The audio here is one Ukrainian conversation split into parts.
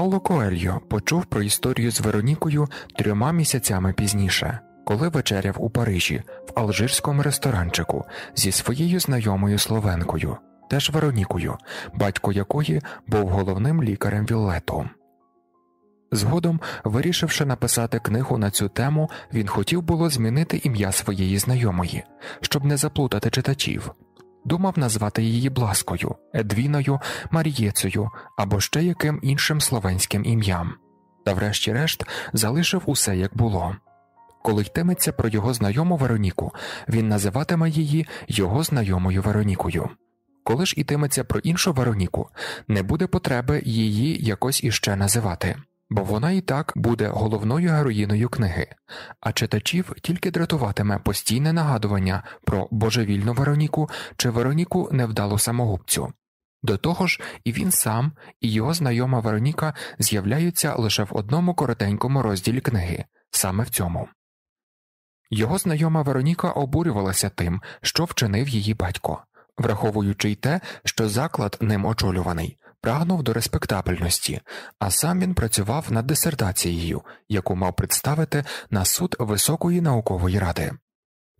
Пауло Коельо почув про історію з Веронікою трьома місяцями пізніше, коли вечеряв у Парижі в алжирському ресторанчику зі своєю знайомою словенкою, теж Веронікою, батько якої був головним лікарем Віллетом. Згодом, вирішивши написати книгу на цю тему, він хотів було змінити ім'я своєї знайомої, щоб не заплутати читачів думав назвати її Бласкою, Едвіною, Марієцею або ще яким іншим словенським ім'ям, та, врешті-решт, залишив усе як було. Коли йтиметься про його знайому Вероніку, він називатиме її його знайомою Веронікою. Коли ж ітиметься про іншу Вероніку, не буде потреби її якось іще називати бо вона і так буде головною героїною книги, а читачів тільки дратуватиме постійне нагадування про божевільну Вероніку чи Вероніку невдалу самогубцю. До того ж, і він сам, і його знайома Вероніка з'являються лише в одному коротенькому розділі книги, саме в цьому. Його знайома Вероніка обурювалася тим, що вчинив її батько, враховуючи й те, що заклад ним очолюваний прагнув до респектабельності, а сам він працював над дисертацією, яку мав представити на суд Високої наукової ради.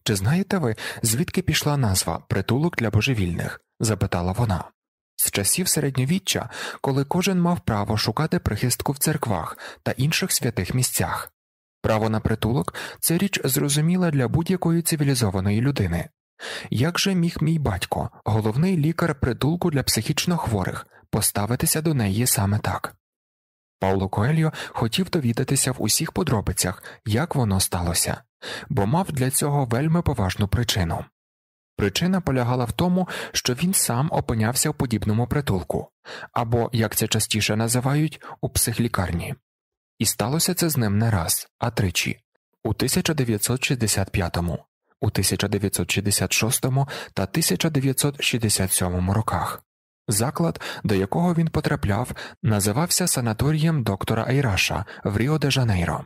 Чи знаєте ви, звідки пішла назва притулок для божевільних? запитала вона. З часів середньовіччя, коли кожен мав право шукати прихистку в церквах та інших святих місцях. Право на притулок це річ зрозуміла для будь-якої цивілізованої людини. Як же міг мій батько, головний лікар притулку для психічно хворих, поставитися до неї саме так. Пауло Коельо хотів довідатися в усіх подробицях, як воно сталося, бо мав для цього вельми поважну причину. Причина полягала в тому, що він сам опинявся в подібному притулку або, як це частіше називають, у психлікарні, і сталося це з ним не раз, а тричі у 1965, у 1966 та 1967 роках. Заклад, до якого він потрапляв, називався санаторієм доктора Айраша в Ріо де Жанейро.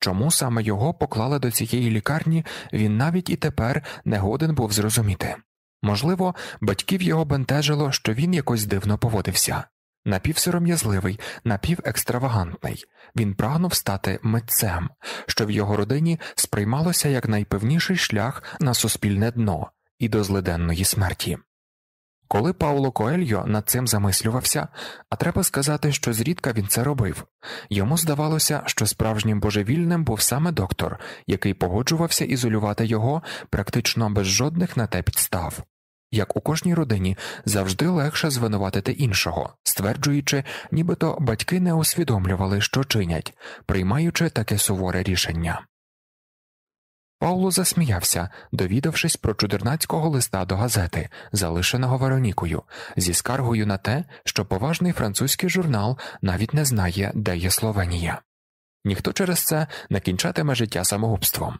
Чому саме його поклали до цієї лікарні, він навіть і тепер не годен був зрозуміти. Можливо, батьків його бентежило, що він якось дивно поводився напівсором'язливий, напівекстравагантний, він прагнув стати митцем, що в його родині сприймалося як найпевніший шлях на суспільне дно і до злиденної смерті. Коли Пауло Коельо над цим замислювався, а треба сказати, що зрідка він це робив, йому здавалося, що справжнім божевільним був саме доктор, який погоджувався ізолювати його практично без жодних на те підстав. Як у кожній родині завжди легше звинуватити іншого, стверджуючи, нібито батьки не усвідомлювали, що чинять, приймаючи таке суворе рішення. Пауло засміявся, довідавшись про чудернацького листа до газети, залишеного Веронікою, зі скаргою на те, що поважний французький журнал навіть не знає, де є Словенія. Ніхто через це не кінчатиме життя самогубством.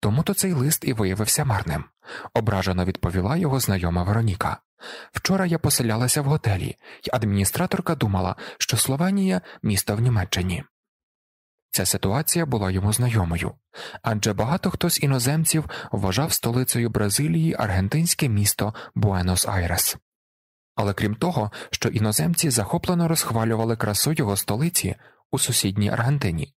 Тому то цей лист і виявився марним, ображено відповіла його знайома Вероніка. Вчора я поселялася в готелі, і адміністраторка думала, що Словенія місто в Німеччині. Ця ситуація була йому знайомою, адже багато хто з іноземців вважав столицею Бразилії аргентинське місто Буенос-Айрес. Але крім того, що іноземці захоплено розхвалювали красу його столиці у сусідній Аргентині,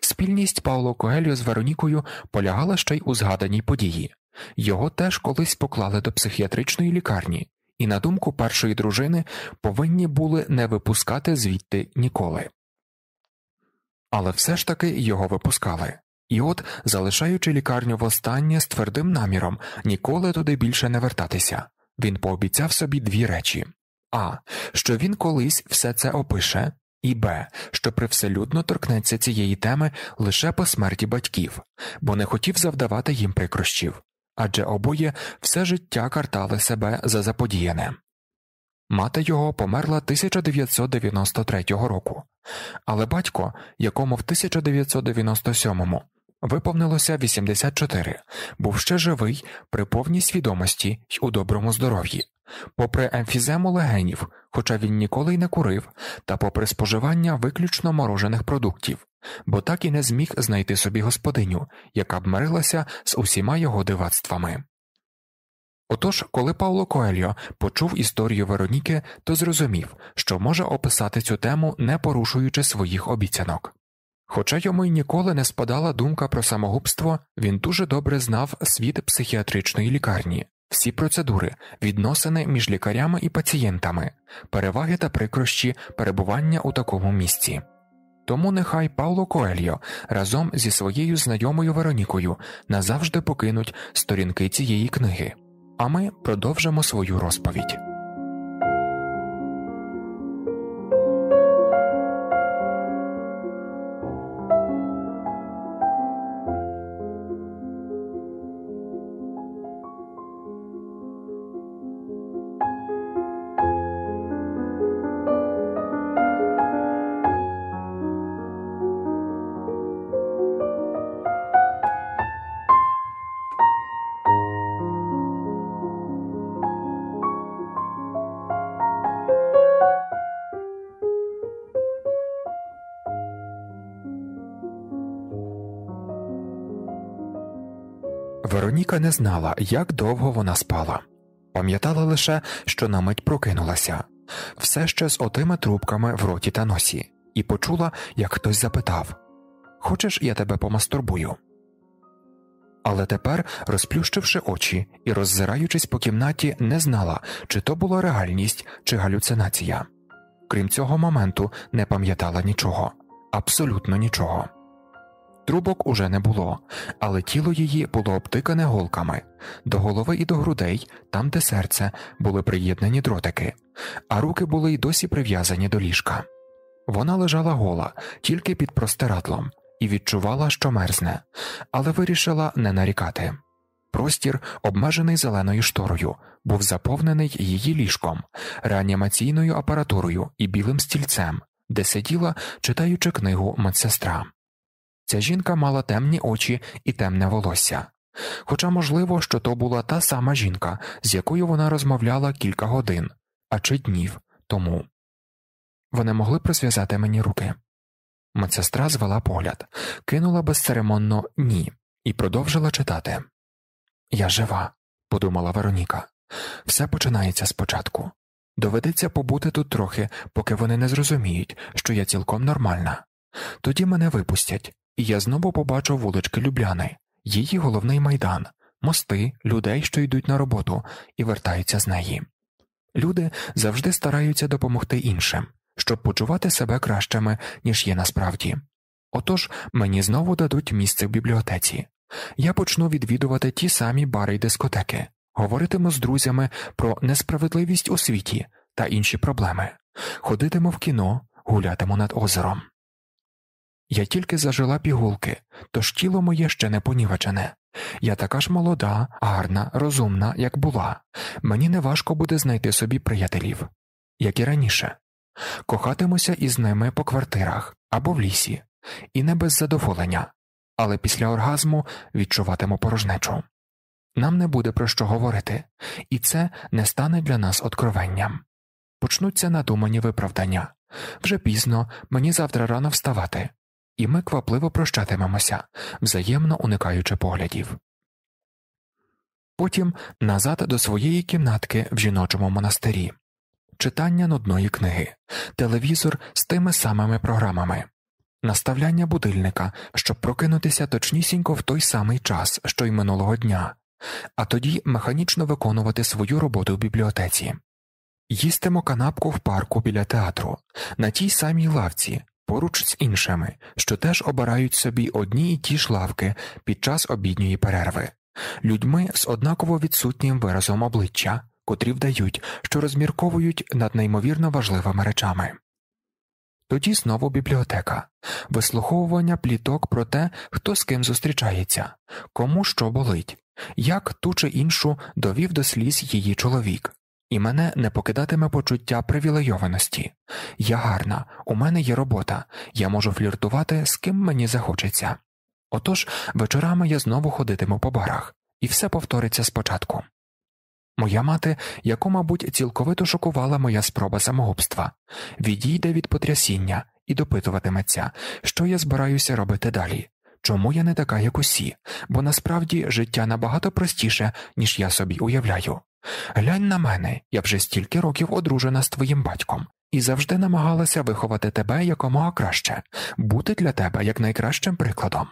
спільність Пауло Когельо з Веронікою полягала ще й у згаданій події його теж колись поклали до психіатричної лікарні, і, на думку першої дружини, повинні були не випускати звідти ніколи але все ж таки його випускали. І от, залишаючи лікарню востаннє з твердим наміром ніколи туди більше не вертатися, він пообіцяв собі дві речі а. Що він колись все це опише, і б. Що привселюдно торкнеться цієї теми лише по смерті батьків, бо не хотів завдавати їм прикрощів адже обоє все життя картали себе за заподіяне. Мати його померла 1993 року, але батько, якому в 1997 виповнилося 84, був ще живий при повній свідомості й у доброму здоров'ї, попри емфізему легенів, хоча він ніколи й не курив, та попри споживання виключно морожених продуктів, бо так і не зміг знайти собі господиню, яка б мирилася з усіма його дивацтвами. Отож, коли Павло Коельо почув історію Вероніки, то зрозумів, що може описати цю тему, не порушуючи своїх обіцянок. Хоча йому й ніколи не спадала думка про самогубство, він дуже добре знав світ психіатричної лікарні, всі процедури, відносини між лікарями і пацієнтами, переваги та прикрощі перебування у такому місці. Тому нехай Павло Коельо разом зі своєю знайомою Веронікою назавжди покинуть сторінки цієї книги а ми продовжимо свою розповідь. Вероніка не знала, як довго вона спала, пам'ятала лише, що на мить прокинулася, все ще з отими трубками в роті та носі, і почула, як хтось запитав Хочеш, я тебе помастурбую? Але тепер, розплющивши очі і роззираючись по кімнаті, не знала, чи то була реальність чи галюцинація. Крім цього моменту, не пам'ятала нічого, абсолютно нічого. Трубок уже не було, але тіло її було обтикане голками, до голови і до грудей, там, де серце, були приєднані дротики, а руки були й досі прив'язані до ліжка. Вона лежала гола, тільки під простирадлом, і відчувала, що мерзне, але вирішила не нарікати. Простір, обмежений зеленою шторою, був заповнений її ліжком, реанімаційною апаратурою і білим стільцем, де сиділа, читаючи книгу медсестра. Ця жінка мала темні очі і темне волосся, хоча можливо, що то була та сама жінка, з якою вона розмовляла кілька годин а чи днів тому. Вони могли присв'язати мені руки. Медсестра звела погляд, кинула безцеремонно ні і продовжила читати. Я жива, подумала Вероніка. Все починається спочатку. Доведеться побути тут трохи, поки вони не зрозуміють, що я цілком нормальна. Тоді мене випустять, я знову побачив вулички Любляни, її головний майдан, мости, людей, що йдуть на роботу, і вертаються з неї. Люди завжди стараються допомогти іншим, щоб почувати себе кращими, ніж є насправді. Отож мені знову дадуть місце в бібліотеці. Я почну відвідувати ті самі бари й дискотеки, говоритиму з друзями про несправедливість у світі та інші проблеми, ходитиму в кіно, гулятиму над озером. Я тільки зажила пігулки, тож тіло моє ще не понівечене. Я така ж молода, гарна, розумна, як була, мені не важко буде знайти собі приятелів, як і раніше. Кохатимуся із ними по квартирах або в лісі, і не без задоволення, але після оргазму відчуватиму порожнечу. Нам не буде про що говорити, і це не стане для нас откровенням. Почнуться надумані виправдання вже пізно, мені завтра рано вставати і ми квапливо прощатимемося, взаємно уникаючи поглядів. Потім назад до своєї кімнатки в жіночому монастирі, читання нудної книги, телевізор з тими самими програмами, наставляння будильника, щоб прокинутися точнісінько в той самий час, що й минулого дня, а тоді механічно виконувати свою роботу в бібліотеці. Їстимо канапку в парку біля театру, на тій самій лавці, поруч з іншими, що теж обирають собі одні й ті ж лавки під час обідньої перерви, людьми з однаково відсутнім виразом обличчя, котрі вдають, що розмірковують над неймовірно важливими речами. Тоді знову бібліотека, вислуховування пліток про те, хто з ким зустрічається, кому що болить, як ту чи іншу довів до сліз її чоловік, і мене не покидатиме почуття привілейованості. Я гарна, у мене є робота, я можу фліртувати з ким мені захочеться. Отож вечорами я знову ходитиму по барах, і все повториться спочатку. Моя мати, яку, мабуть, цілковито шокувала моя спроба самогубства, відійде від потрясіння і допитуватиметься, що я збираюся робити далі, чому я не така, як усі, бо насправді життя набагато простіше, ніж я собі уявляю. Глянь на мене, я вже стільки років одружена з твоїм батьком і завжди намагалася виховати тебе якомога краще, бути для тебе як найкращим прикладом.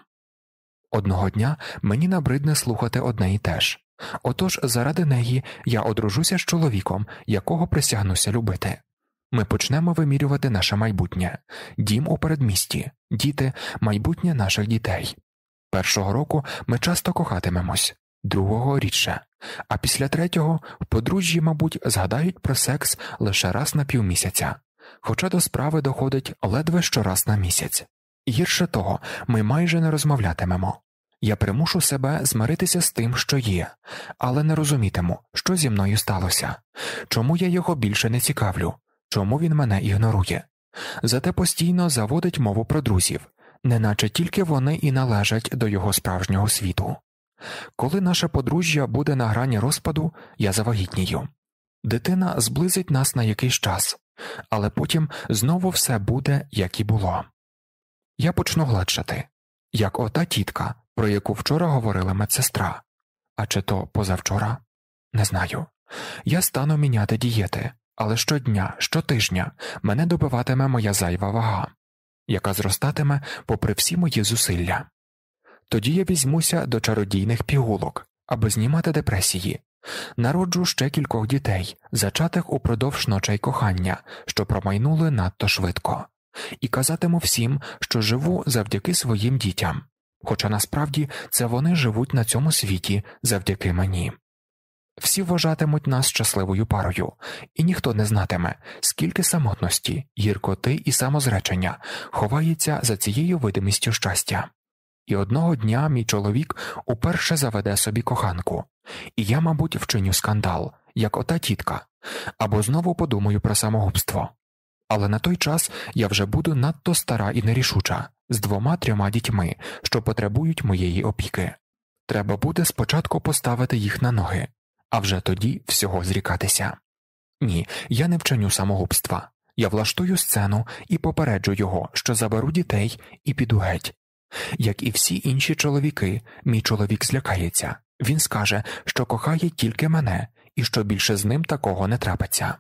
Одного дня мені набридне слухати одне і те ж. Отож заради неї я одружуся з чоловіком, якого присягнуся любити. Ми почнемо вимірювати наше майбутнє, дім у передмісті, діти, майбутнє наших дітей. Першого року ми часто кохатимемось, другого рідше, а після третього в подружжі, мабуть, згадають про секс лише раз на півмісяця, хоча до справи доходить ледве щораз на місяць. Гірше того, ми майже не розмовлятимемо. Я примушу себе змиритися з тим, що є, але не розумітиму, що зі мною сталося, чому я його більше не цікавлю, чому він мене ігнорує, зате постійно заводить мову про друзів, неначе тільки вони і належать до його справжнього світу. Коли наше подружжя буде на грані розпаду, я завагітнію. Дитина зблизить нас на якийсь час, але потім знову все буде, як і було. Я почну гладшати, як ота тітка, про яку вчора говорила медсестра, а чи то позавчора не знаю. Я стану міняти дієти, але щодня, щотижня мене добиватиме моя зайва вага, яка зростатиме попри всі мої зусилля. Тоді я візьмуся до чародійних пігулок, аби знімати депресії, народжу ще кількох дітей, зачатих упродовж ночей кохання, що промайнули надто швидко, і казатиму всім, що живу завдяки своїм дітям, хоча насправді це вони живуть на цьому світі завдяки мені всі вважатимуть нас щасливою парою, і ніхто не знатиме, скільки самотності, гіркоти і самозречення ховається за цією видимістю щастя. І одного дня мій чоловік уперше заведе собі коханку, і я, мабуть, вчиню скандал, як ота тітка, або знову подумаю про самогубство. Але на той час я вже буду надто стара і нерішуча, з двома трьома дітьми, що потребують моєї опіки. Треба буде спочатку поставити їх на ноги, а вже тоді всього зрікатися. Ні, я не вченю самогубства. Я влаштую сцену і попереджу його, що заберу дітей і піду геть. Як і всі інші чоловіки, мій чоловік злякається він скаже, що кохає тільки мене і що більше з ним такого не трапиться.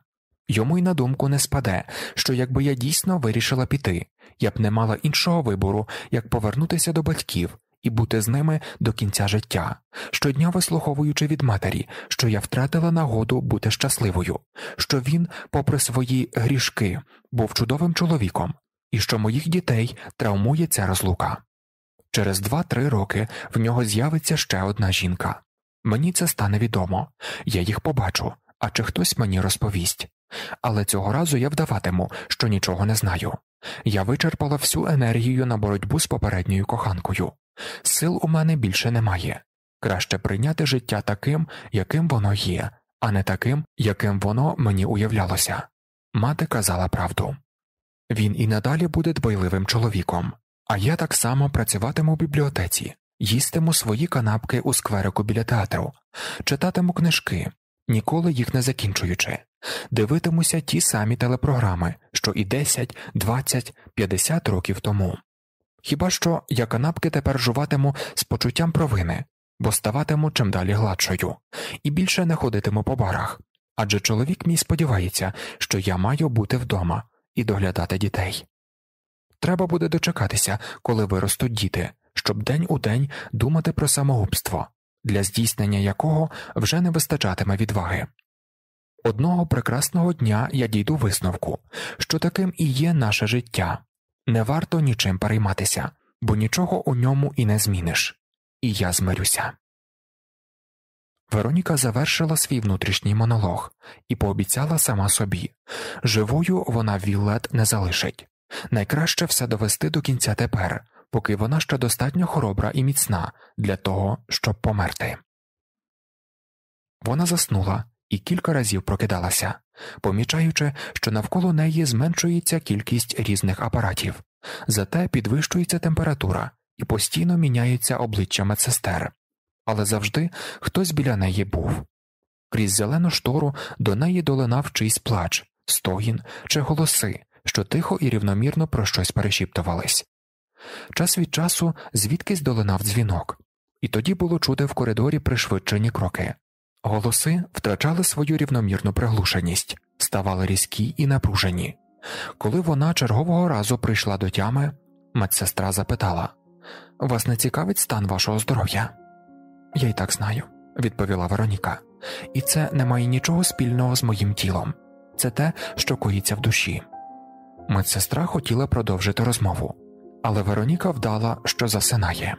Йому й на думку не спаде, що якби я дійсно вирішила піти, я б не мала іншого вибору, як повернутися до батьків і бути з ними до кінця життя, щодня вислуховуючи від матері, що я втратила нагоду бути щасливою, що він, попри свої грішки, був чудовим чоловіком, і що моїх дітей травмує ця розлука. Через два-три роки в нього з'явиться ще одна жінка. Мені це стане відомо, я їх побачу, а чи хтось мені розповість. Але цього разу я вдаватиму, що нічого не знаю. Я вичерпала всю енергію на боротьбу з попередньою коханкою. Сил у мене більше немає. Краще прийняти життя таким, яким воно є, а не таким, яким воно мені уявлялося. Мати казала правду. Він і надалі буде дбайливим чоловіком, а я так само працюватиму в бібліотеці, їстиму свої канапки у скверику біля театру, читатиму книжки, ніколи їх не закінчуючи, дивитимуся ті самі телепрограми, що і 10, 20, 50 років тому. Хіба що я канапки тепер жуватиму з почуттям провини, бо ставатиму чимдалі гладшою, і більше не ходитиму по барах. Адже чоловік мій сподівається, що я маю бути вдома і доглядати дітей. Треба буде дочекатися, коли виростуть діти, щоб день у день думати про самогубство, для здійснення якого вже не вистачатиме відваги. Одного прекрасного дня я дійду висновку, що таким і є наше життя не варто нічим перейматися, бо нічого у ньому і не зміниш, і я змирюся. Вероніка завершила свій внутрішній монолог і пообіцяла сама собі живою вона Віллет не залишить. Найкраще все довести до кінця тепер, поки вона ще достатньо хоробра і міцна для того, щоб померти. Вона заснула і кілька разів прокидалася, помічаючи, що навколо неї зменшується кількість різних апаратів, зате підвищується температура і постійно міняється обличчя медсестер, але завжди хтось біля неї був. Крізь зелену штору до неї долинав чийсь плач, стогін чи голоси, що тихо і рівномірно про щось перешіптувались. Час від часу звідкись долинав дзвінок, і тоді було чути в коридорі пришвидшені кроки, Голоси втрачали свою рівномірну приглушеність, ставали різкі і напружені. Коли вона чергового разу прийшла до тями, медсестра запитала Вас не цікавить стан вашого здоров'я? Я й так знаю, відповіла Вероніка, і це не має нічого спільного з моїм тілом, це те, що коїться в душі. Медсестра хотіла продовжити розмову, але Вероніка вдала, що засинає.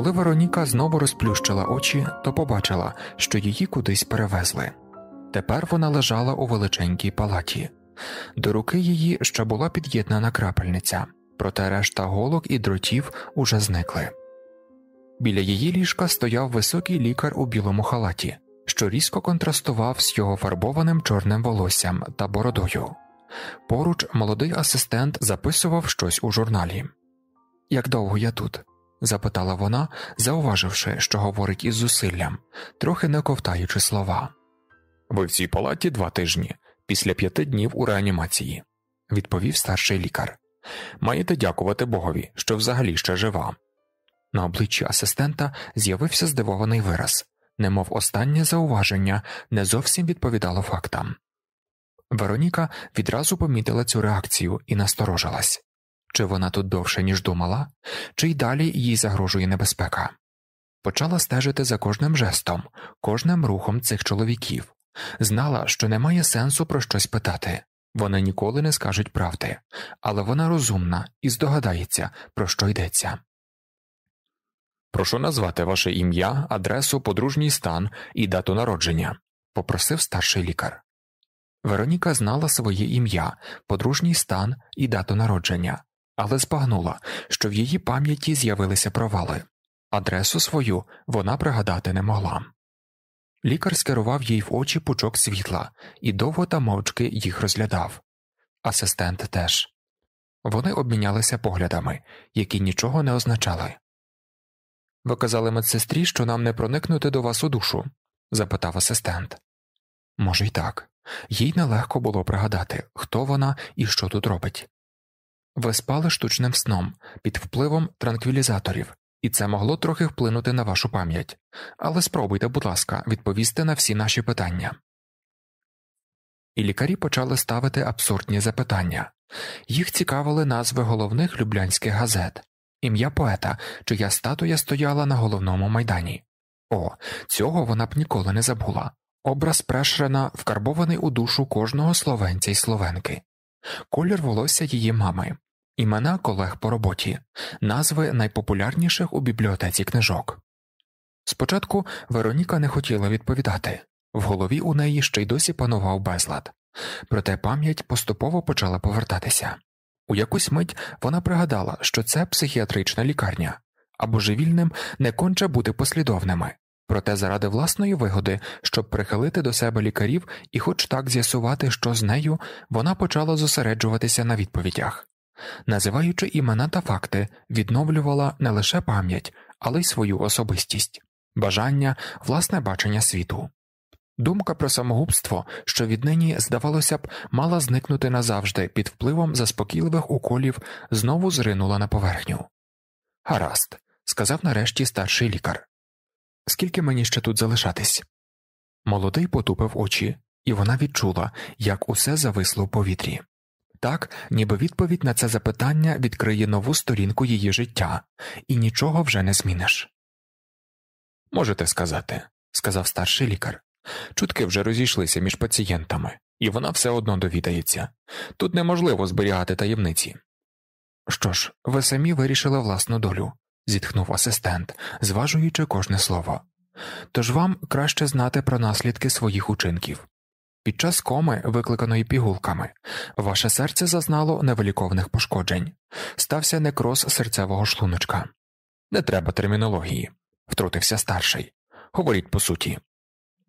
Коли Вероніка знову розплющила очі, то побачила, що її кудись перевезли. Тепер вона лежала у величенькій палаті. До руки її ще була під'єднана крапельниця, проте решта голок і дротів уже зникли. Біля її ліжка стояв високий лікар у білому халаті, що різко контрастував з його фарбованим чорним волоссям та бородою. Поруч молодий асистент записував щось у журналі. Як довго я тут? запитала вона, зауваживши, що говорить із зусиллям, трохи не ковтаючи слова. Ви в цій палаті два тижні, після п'яти днів у реанімації, відповів старший лікар. Маєте дякувати богові, що взагалі ще жива. На обличчі асистента з'явився здивований вираз, немов останнє зауваження не зовсім відповідало фактам. Вероніка відразу помітила цю реакцію і насторожилась чи вона тут довше, ніж думала, чи й далі їй загрожує небезпека. Почала стежити за кожним жестом, кожним рухом цих чоловіків, знала, що немає сенсу про щось питати вони ніколи не скажуть правди, але вона розумна і здогадається, про що йдеться. Прошу назвати ваше ім'я, адресу, подружній стан і дату народження, попросив старший лікар. Вероніка знала своє ім'я, подружній стан і дату народження, але збагнула, що в її пам'яті з'явилися провали, адресу свою вона пригадати не могла. Лікар скерував їй в очі пучок світла і довго та мовчки їх розглядав. Асистент теж. Вони обмінялися поглядами, які нічого не означали. Ви казали медсестрі, що нам не проникнути до вас у душу? запитав асистент. Може, й так. Їй нелегко було пригадати, хто вона і що тут робить. Ви спали штучним сном під впливом транквілізаторів, і це могло трохи вплинути на вашу пам'ять, але спробуйте, будь ласка, відповісти на всі наші питання. І лікарі почали ставити абсурдні запитання їх цікавили назви головних люблянських газет, ім'я поета, чия статуя стояла на головному майдані. О, цього вона б ніколи не забула. Образ Прешрена вкарбований у душу кожного словенця й словенки колір волосся її мами, імена колег по роботі, назви найпопулярніших у бібліотеці книжок. Спочатку Вероніка не хотіла відповідати в голові у неї ще й досі панував безлад, проте пам'ять поступово почала повертатися. У якусь мить вона пригадала, що це психіатрична лікарня або живільним не конче бути послідовними проте заради власної вигоди, щоб прихилити до себе лікарів і, хоч так з'ясувати, що з нею, вона почала зосереджуватися на відповідях. Називаючи імена та факти, відновлювала не лише пам'ять, але й свою особистість, бажання, власне бачення світу. Думка про самогубство, що віднині, здавалося б, мала зникнути назавжди під впливом заспокійливих уколів, знову зринула на поверхню. Гаразд, сказав нарешті старший лікар. Скільки мені ще тут залишатись? Молодий потупив очі, і вона відчула, як усе зависло в повітрі. Так, ніби відповідь на це запитання відкриє нову сторінку її життя, і нічого вже не зміниш. Можете сказати, сказав старший лікар. Чутки вже розійшлися між пацієнтами, і вона все одно довідається тут неможливо зберігати таємниці. Що ж, ви самі вирішили власну долю, зітхнув асистент, зважуючи кожне слово. Тож вам краще знати про наслідки своїх учинків. Під час коми, викликаної пігулками, ваше серце зазнало невеликовних пошкоджень, стався некроз серцевого шлуночка. Не треба термінології, втрутився старший. Говоріть по суті.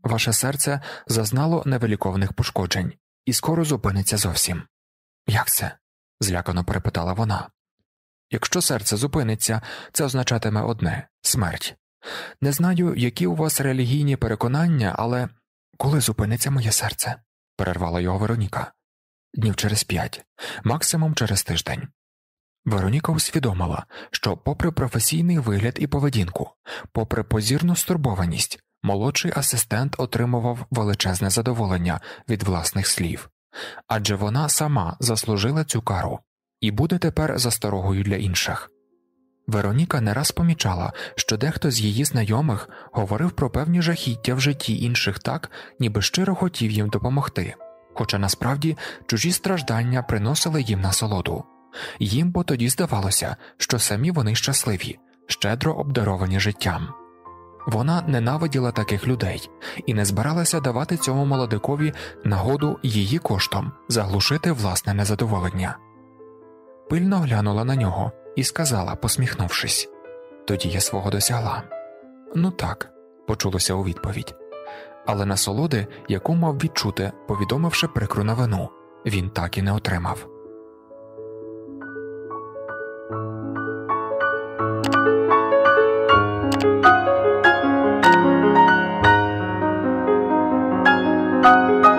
Ваше серце зазнало невеликовних пошкоджень і скоро зупиниться зовсім. Як це? злякано перепитала вона. Якщо серце зупиниться, це означатиме одне смерть. Не знаю, які у вас релігійні переконання, але коли зупиниться моє серце, перервала його Вероніка. Днів через п'ять, максимум через тиждень. Вероніка усвідомила, що, попри професійний вигляд і поведінку, попри позірну стурбованість, молодший асистент отримував величезне задоволення від власних слів адже вона сама заслужила цю кару і буде тепер засторогою для інших. Вероніка не раз помічала, що дехто з її знайомих говорив про певні жахіття в житті інших так, ніби щиро хотів їм допомогти, хоча насправді чужі страждання приносили їм насолоду, їм бо тоді здавалося, що самі вони щасливі, щедро обдаровані життям. Вона ненавиділа таких людей і не збиралася давати цьому молодикові нагоду її коштом заглушити власне незадоволення пильно глянула на нього і сказала, посміхнувшись тоді я свого досягла. Ну так, почулося у відповідь. Але насолоди, яку мав відчути, повідомивши прикру новину, він так і не отримав. Thank you.